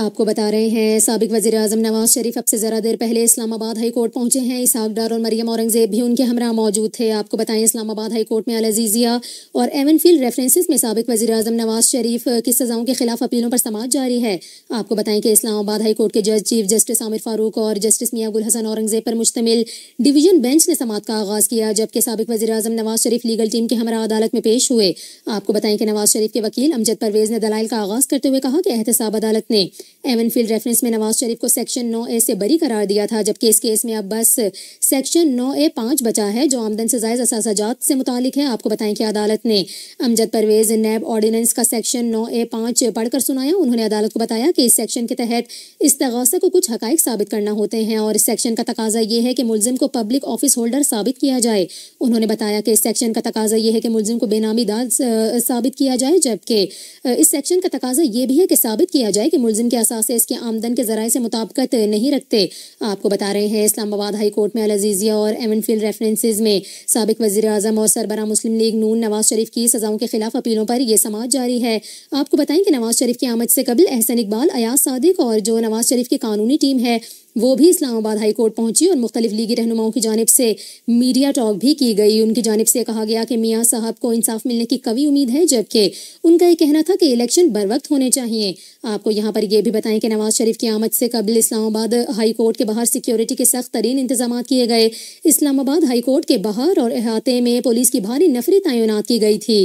आपको बता रहे हैं सबक वजी अजम नवाज शरीफ अब से ज़रा देर पहले इस्लामाबाद हाई कोर्ट पहुंचे हैं इसहाक डार और मरियम औरंगजेब भी उनके हमरा मौजूद थे आपको बताएं इस्लामाबाद हाई कोर्ट में अलजीजिया और एवन फील्ड रेफरेंसेस में सबक वजी अजम नवाज शरीफ की सजाओं के खिलाफ अपीलों पर समाज जारी है आपको बताएं कि इस्लामाबाद हाई कोर्ट के जज चीफ जस्टिस आमिर फारूक और जस्टिस मियाँ गुल हसन औरंगजेब पर मुश्तमिल डिवीजन बेंच ने समात का आगाज़ किया जबकि सबक वजी अजम नवाज शरीफ लीगल टीम के हमरा अदालत में पेश हुए आपको बताएं कि नवाज शरीफ के वकील अमजद परवेज ने दलाइल का आगाज़ करते हुए कहा कि एहतसाब अदालत ने एवन फील्ड रेफरेंस में नवाज शरीफ को सेक्शन नौ ए से बरी करार दिया था जबकि इस केस में अब बस सेक्शन नौ ए पांच बचा है जो आमदन से जायज असाजात से मुतालिक है आपको बताएं कि अदालत ने अमजद परवेज नैब ऑर्डिनेंस का सेक्शन नौ ए पांच पढ़कर सुनाया उन्होंने अदालत को बताया कि इस सेक्शन के तहत इस तगासा को कुछ हक साबित करना होते हैं और इस सेक्शन का तकाजा ये है कि मुलजिम को पब्लिक ऑफिस होल्डर साबित किया जाए उन्होंने बताया कि इस सेक्शन का तकाजा ये है कि मुलजिम को बेनामी दाल साबित किया जाए जबकि इस सेक्शन का तकाजा ये भी है कि साबित किया जाए कि मुलजिम के असासे इसके आमदन के जराये से मुताबकत नहीं रखते आपको बता रहे हैं इस्लामाबाद हाई कोर्ट में अलजीजिया और फील्ड रेफरेंसेज में सबक वजी अजम और सरबरा मुस्लिम लीग नून नवाज शरीफ की सजाओं के खिलाफ अपीलों पर यह समाज जारी है आपको बताएं कि नवाज शरीफ की आमद से कबल अहसन इकबाल अयाज सादिक और जो नवाज शरीफ की कानूनी टीम है वो भी इस्लामाबाद हाई कोर्ट पहुंची और मुख्तलिफ लीगी रहनुमाओं की जानब से मीडिया टॉक भी की गई उनकी जानब से कहा गया कि मियाँ साहब को इंसाफ मिलने की कवी उम्मीद है जबकि उनका यह कहना था कि इलेक्शन बर वक्त होने चाहिए आपको यहाँ पर यह ये भी बताएं कि नवाज शरीफ की आमद से कबल इस्लामाबाद हाई कोर्ट के बाहर सिक्योरिटी के सख्त तरीन इंतजाम किए गए इस्लामाबाद हाई कोर्ट के बाहर और अहाते में पुलिस की भारी नफरी तैनात की गई थी